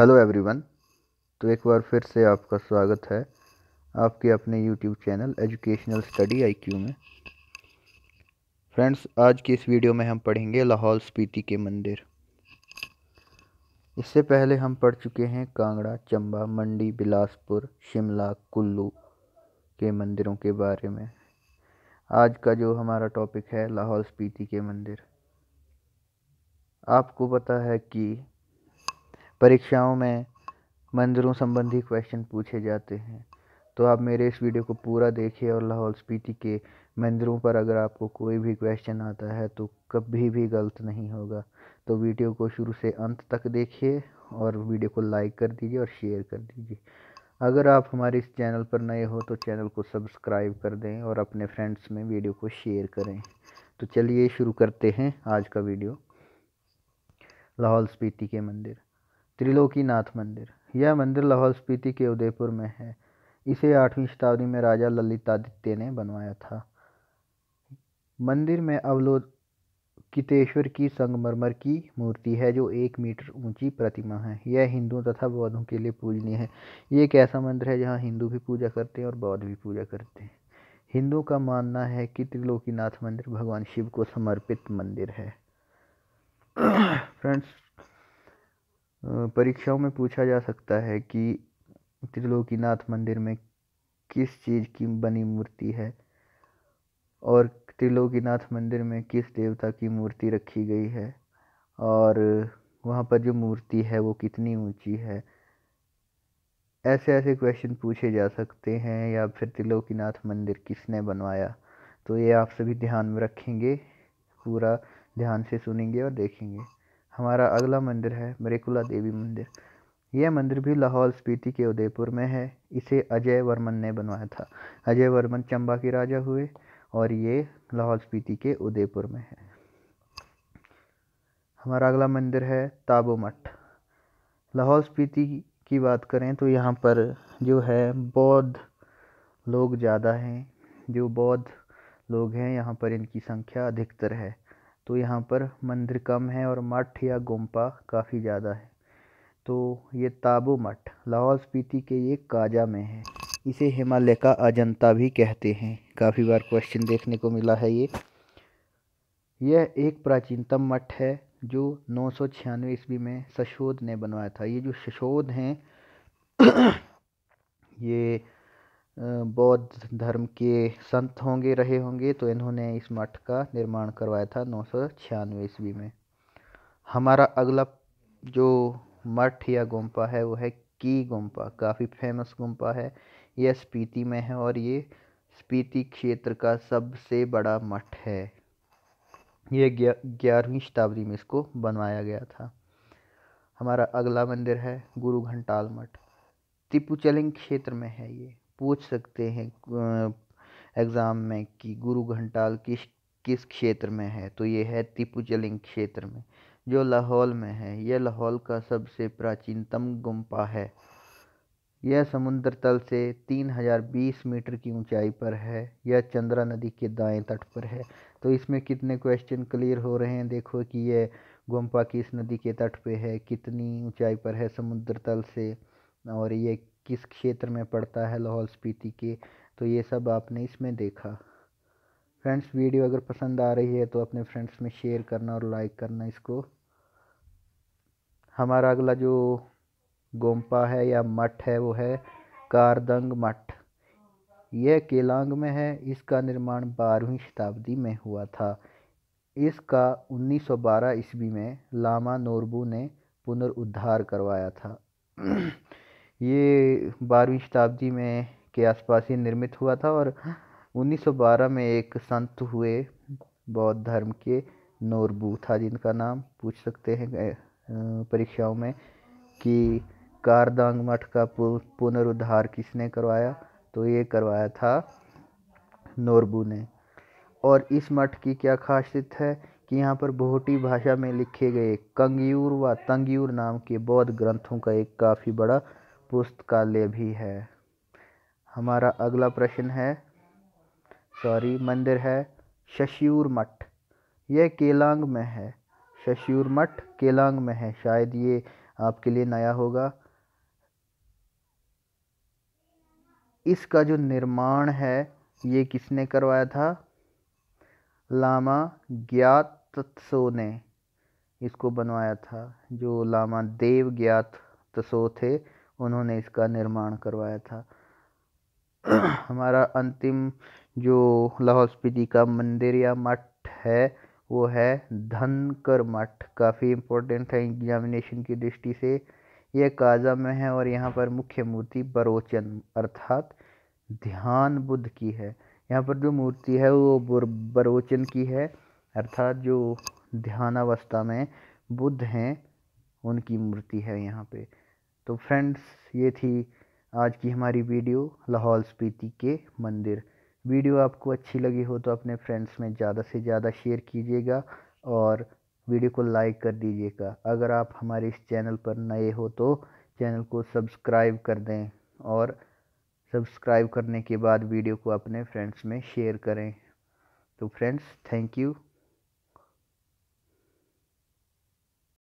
hello everyone तो एक बार फिर से आपका स्वागत है आपके अपने YouTube channel educational study IQ में फ्रेंड्स आज की इस वीडियो में हम पढ़ेंगे लाहौल स्पीति के मंदिर इससे पहले हम पढ़ चुके हैं कांगड़ा चंबा मंडी बिलासपुर शिमला कुल्लू के मंदिरों के बारे में आज का जो हमारा टॉपिक है लाहौल स्पीति के मंदिर आपको पता है कि परीक्षाओं में मंदिरों संबंधी क्वेश्चन पूछे जाते हैं तो आप मेरे इस वीडियो को पूरा देखिए और लाहौल स्पीति के मंदिरों पर अगर आपको कोई भी क्वेश्चन आता है तो कभी भी गलत नहीं होगा तो वीडियो को शुरू से अंत तक देखिए और वीडियो को लाइक कर दीजिए और शेयर कर दीजिए अगर आप हमारे इस चैनल पर नए हो तो चैनल को सब्सक्राइब कर दें और अपने फ्रेंड्स में वीडियो को शेयर करें तो चलिए शुरू करते हैं आज का वीडियो लाहौल स्पीति के मंदिर त्रिलोकीनाथ मंदिर यह मंदिर लाहौल स्पीति के उदयपुर में है इसे आठवीं शताब्दी में राजा ललितादित्य ने बनवाया था मंदिर में अवलोकितेश्वर की संगमरमर की मूर्ति है जो एक मीटर ऊंची प्रतिमा है यह हिंदुओं तथा बौद्धों के लिए पूजनीय है ये एक ऐसा मंदिर है जहाँ हिंदू भी पूजा करते हैं और बौद्ध भी पूजा करते हैं हिंदुओं का मानना है कि त्रिलोकीनाथ मंदिर भगवान शिव को समर्पित मंदिर है फ्रेंड्स परीक्षाओं में पूछा जा सकता है कि त्रिलोकीनाथ मंदिर में किस चीज़ की बनी मूर्ति है और त्रिलोकीनाथ मंदिर में किस देवता की मूर्ति रखी गई है और वहाँ पर जो मूर्ति है वो कितनी ऊंची है ऐसे ऐसे क्वेश्चन पूछे जा सकते हैं या फिर त्रिलोकीनाथ मंदिर किसने बनवाया तो ये आप सभी ध्यान में रखेंगे पूरा ध्यान से सुनेंगे और देखेंगे हमारा अगला मंदिर है मरेकुला देवी मंदिर यह मंदिर भी लाहौल स्पीति के उदयपुर में है इसे अजय वर्मन ने बनवाया था अजय वर्मन चंबा के राजा हुए और ये लाहौल स्पीति के उदयपुर में है हमारा अगला मंदिर है ताबो मठ लाहौल स्पीति की बात करें तो यहाँ पर जो है बौद्ध लोग ज़्यादा हैं जो बौद्ध लोग हैं यहाँ पर इनकी संख्या अधिकतर है तो यहाँ पर मंदिर कम है और मठ या गुम्पा काफ़ी ज़्यादा है तो ये ताबो मठ लाहौल स्पीति के ये काजा में है इसे हिमालय का अजंता भी कहते हैं काफ़ी बार क्वेश्चन देखने को मिला है ये यह एक प्राचीनतम मठ है जो नौ सौ छियानवे ईस्वी में सशोध ने बनवाया था ये जो सशोध हैं ये बौद्ध धर्म के संत होंगे रहे होंगे तो इन्होंने इस मठ का निर्माण करवाया था नौ सौ छियानवे ईस्वी में हमारा अगला जो मठ या गुम्पा है वो है की गुम्पा काफ़ी फेमस गुम्पा है यह स्पीति में है और ये स्पीति क्षेत्र का सबसे बड़ा मठ है ये ग्यारहवीं शताब्दी में इसको बनवाया गया था हमारा अगला मंदिर है गुरु घंटाल मठ तिपुचलिंग क्षेत्र में है ये पूछ सकते हैं एग्ज़ाम में कि गुरु घंटाल किस किस क्षेत्र में है तो ये है तिपुजलिंग क्षेत्र में जो लाहौल में है यह लाहौल का सबसे प्राचीनतम गुम्पा है यह समुद्र तल से 3020 मीटर की ऊंचाई पर है यह चंद्रा नदी के दाएं तट पर है तो इसमें कितने क्वेश्चन क्लियर हो रहे हैं देखो कि यह गुम्पा किस नदी के तट पे है कितनी ऊंचाई पर है समुद्र तल से और ये किस क्षेत्र में पड़ता है लाहौल स्पीति के तो ये सब आपने इसमें देखा फ्रेंड्स वीडियो अगर पसंद आ रही है तो अपने फ्रेंड्स में शेयर करना और लाइक करना इसको हमारा अगला जो गोम्पा है या मठ है वो है कारदंग मठ यह केलांग में है इसका निर्माण बारहवीं शताब्दी में हुआ था इसका 1912 ईस्वी में लामा नोरबू ने पुनरुद्धार करवाया था ये बारहवीं शताब्दी में के आसपास ही निर्मित हुआ था और 1912 में एक संत हुए बौद्ध धर्म के नोरबू था जिनका नाम पूछ सकते हैं परीक्षाओं में कि कारदांग मठ का पुनरुद्धार किसने करवाया तो ये करवाया था नोरबू ने और इस मठ की क्या खासियत है कि यहाँ पर बहुटी भाषा में लिखे गए कंगयूर व तंगयूर नाम के बौद्ध ग्रंथों का एक काफ़ी बड़ा पुस्तकालय भी है हमारा अगला प्रश्न है सॉरी मंदिर है शशियूर मठ यह केलांग में है शशियूर मठ केलांग में है शायद ये आपके लिए नया होगा इसका जो निर्माण है ये किसने करवाया था लामा ज्ञात ने इसको बनवाया था जो लामा देव ज्ञात तसो थे उन्होंने इसका निर्माण करवाया था हमारा अंतिम जो लाहौल स्पीति का मंदिर या मठ है वो है धनकर मठ काफ़ी इम्पोर्टेंट है एग्जामिनेशन की दृष्टि से ये काजा में है और यहाँ पर मुख्य मूर्ति बरोचन अर्थात ध्यान बुद्ध की है यहाँ पर जो मूर्ति है वो बरोचन की है अर्थात जो ध्यानावस्था में बुद्ध हैं उनकी मूर्ति है यहाँ पे तो फ्रेंड्स ये थी आज की हमारी वीडियो लाहौल स्पीति के मंदिर वीडियो आपको अच्छी लगी हो तो अपने फ्रेंड्स में ज़्यादा से ज़्यादा शेयर कीजिएगा और वीडियो को लाइक कर दीजिएगा अगर आप हमारे इस चैनल पर नए हो तो चैनल को सब्सक्राइब कर दें और सब्सक्राइब करने के बाद वीडियो को अपने फ्रेंड्स में शेयर करें तो फ्रेंड्स थैंक यू